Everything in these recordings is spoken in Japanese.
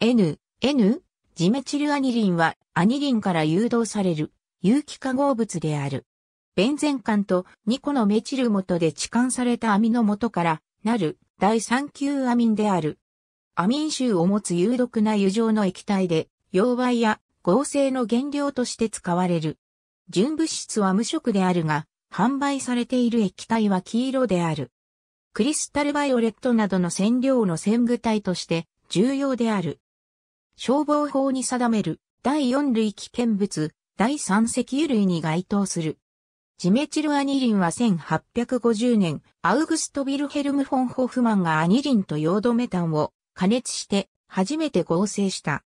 N、N、ジメチルアニリンはアニリンから誘導される有機化合物である。ベンゼン環と2個のメチル元で置換されたアミの元からなる第3級アミンである。アミン臭を持つ有毒な油状の液体で、溶媒や合成の原料として使われる。純物質は無色であるが、販売されている液体は黄色である。クリスタルバイオレットなどの染料の染具体として重要である。消防法に定める第4類危険物、第3石油類に該当する。ジメチルアニリンは1850年、アウグスト・ビルヘルム・フォン・ホフマンがアニリンとヨードメタンを加熱して初めて合成した。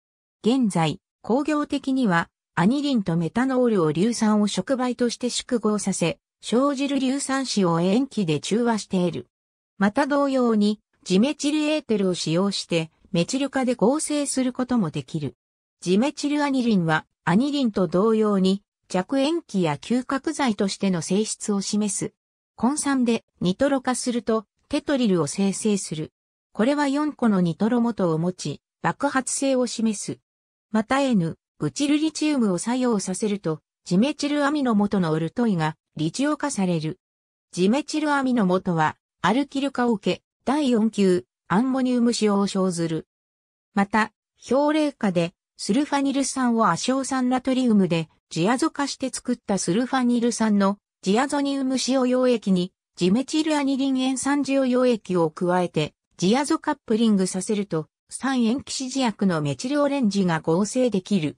現在、工業的にはアニリンとメタノールを硫酸を触媒として縮合させ、生じる硫酸子を塩基で中和している。また同様に、ジメチルエーテルを使用して、メチル化で合成することもできる。ジメチルアニリンは、アニリンと同様に、弱塩基や嗅覚剤としての性質を示す。根酸でニトロ化すると、テトリルを生成する。これは4個のニトロ元を持ち、爆発性を示す。また N、ブチルリチウムを作用させると、ジメチルアミノ元のオルトイが、リチオ化される。ジメチルアミノ元は、アルキル化を受け、第4級、アンモニウム塩を生ずる。また、氷冷下でスルファニル酸をアシオ酸ナトリウムでジアゾ化して作ったスルファニル酸のジアゾニウム塩溶液にジメチルアニリン塩酸塩溶液を加えてジアゾカップリングさせると酸塩基指示薬のメチルオレンジが合成できる。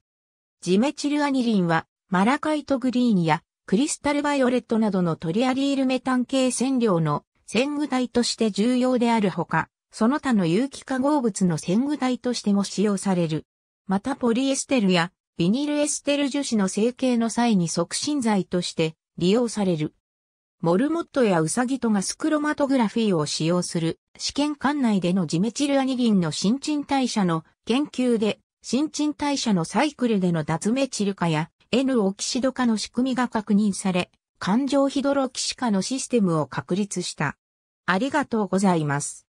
ジメチルアニリンはマラカイトグリーンやクリスタルバイオレットなどのトリアリールメタン系染料の染具体として重要であるほか、その他の有機化合物の染具体としても使用される。またポリエステルやビニルエステル樹脂の成形の際に促進剤として利用される。モルモットやウサギとがスクロマトグラフィーを使用する試験管内でのジメチルアニリンの新陳代謝の研究で新陳代謝のサイクルでの脱メチル化や N オキシド化の仕組みが確認され、環状ヒドロキシ化のシステムを確立した。ありがとうございます。